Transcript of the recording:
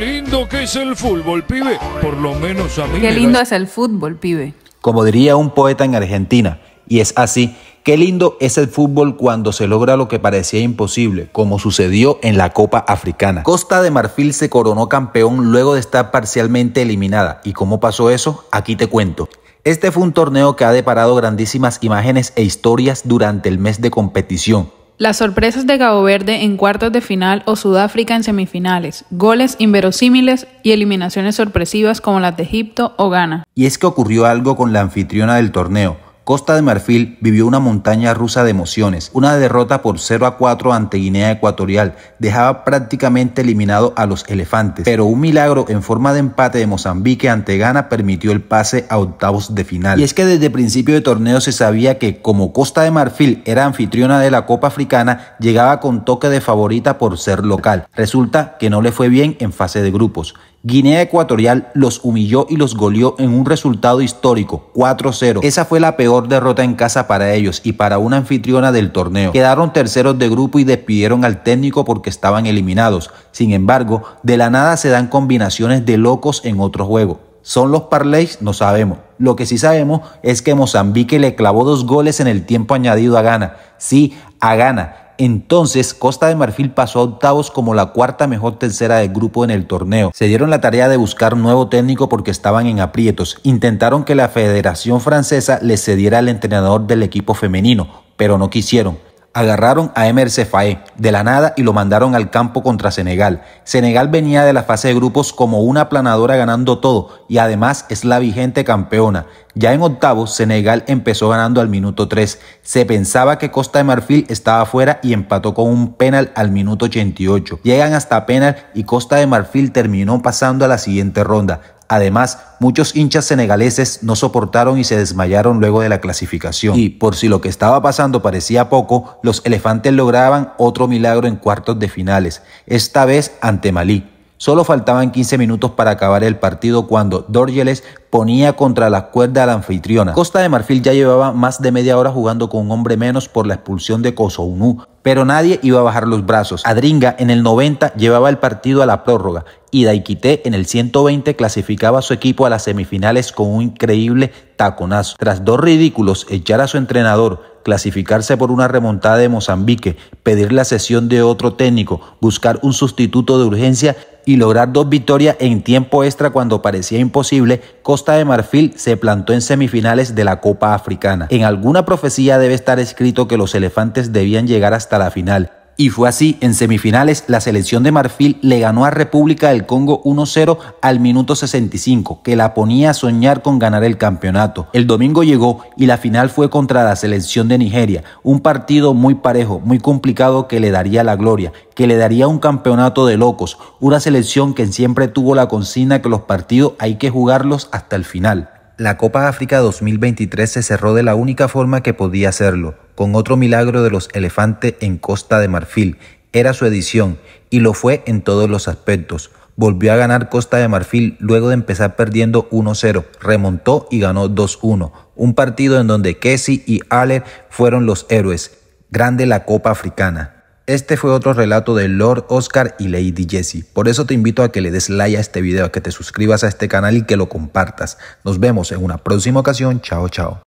lindo que es el fútbol, pibe. Por lo menos a mí. Qué lindo es el fútbol, pibe. Como diría un poeta en Argentina, y es así, qué lindo es el fútbol cuando se logra lo que parecía imposible, como sucedió en la Copa Africana. Costa de Marfil se coronó campeón luego de estar parcialmente eliminada. ¿Y cómo pasó eso? Aquí te cuento. Este fue un torneo que ha deparado grandísimas imágenes e historias durante el mes de competición las sorpresas de Cabo Verde en cuartos de final o Sudáfrica en semifinales, goles inverosímiles y eliminaciones sorpresivas como las de Egipto o Ghana. Y es que ocurrió algo con la anfitriona del torneo Costa de Marfil vivió una montaña rusa de emociones. Una derrota por 0 a 4 ante Guinea Ecuatorial dejaba prácticamente eliminado a los elefantes, pero un milagro en forma de empate de Mozambique ante Ghana permitió el pase a octavos de final. Y es que desde principio de torneo se sabía que como Costa de Marfil era anfitriona de la Copa Africana, llegaba con toque de favorita por ser local. Resulta que no le fue bien en fase de grupos. Guinea Ecuatorial los humilló y los goleó en un resultado histórico, 4-0. Esa fue la peor derrota en casa para ellos y para una anfitriona del torneo. Quedaron terceros de grupo y despidieron al técnico porque estaban eliminados. Sin embargo, de la nada se dan combinaciones de locos en otro juego. ¿Son los parlays? No sabemos. Lo que sí sabemos es que Mozambique le clavó dos goles en el tiempo añadido a Gana. Sí, a Gana. Entonces, Costa de Marfil pasó a octavos como la cuarta mejor tercera del grupo en el torneo. Se dieron la tarea de buscar nuevo técnico porque estaban en aprietos. Intentaron que la Federación Francesa le cediera al entrenador del equipo femenino, pero no quisieron. Agarraron a Emer de la nada y lo mandaron al campo contra Senegal. Senegal venía de la fase de grupos como una planadora ganando todo y además es la vigente campeona. Ya en octavos, Senegal empezó ganando al minuto 3. Se pensaba que Costa de Marfil estaba fuera y empató con un penal al minuto 88. Llegan hasta penal y Costa de Marfil terminó pasando a la siguiente ronda. Además, muchos hinchas senegaleses no soportaron y se desmayaron luego de la clasificación. Y por si lo que estaba pasando parecía poco, los elefantes lograban otro milagro en cuartos de finales, esta vez ante Malí Solo faltaban 15 minutos para acabar el partido cuando Dorgeles ponía contra la cuerda a la anfitriona. Costa de Marfil ya llevaba más de media hora jugando con un hombre menos por la expulsión de Kosounu, pero nadie iba a bajar los brazos. Adringa en el 90 llevaba el partido a la prórroga y Daikité en el 120 clasificaba a su equipo a las semifinales con un increíble taconazo. Tras dos ridículos echar a su entrenador clasificarse por una remontada de Mozambique, pedir la cesión de otro técnico, buscar un sustituto de urgencia y lograr dos victorias en tiempo extra cuando parecía imposible, Costa de Marfil se plantó en semifinales de la Copa Africana. En alguna profecía debe estar escrito que los elefantes debían llegar hasta la final y fue así, en semifinales la selección de Marfil le ganó a República del Congo 1-0 al minuto 65, que la ponía a soñar con ganar el campeonato. El domingo llegó y la final fue contra la selección de Nigeria, un partido muy parejo, muy complicado que le daría la gloria, que le daría un campeonato de locos, una selección que siempre tuvo la consigna que los partidos hay que jugarlos hasta el final. La Copa África 2023 se cerró de la única forma que podía hacerlo, con otro milagro de los elefantes en Costa de Marfil. Era su edición y lo fue en todos los aspectos. Volvió a ganar Costa de Marfil luego de empezar perdiendo 1-0, remontó y ganó 2-1, un partido en donde Kessi y Aller fueron los héroes. Grande la Copa Africana. Este fue otro relato de Lord Oscar y Lady Jessie. Por eso te invito a que le des like a este video, a que te suscribas a este canal y que lo compartas. Nos vemos en una próxima ocasión. Chao, chao.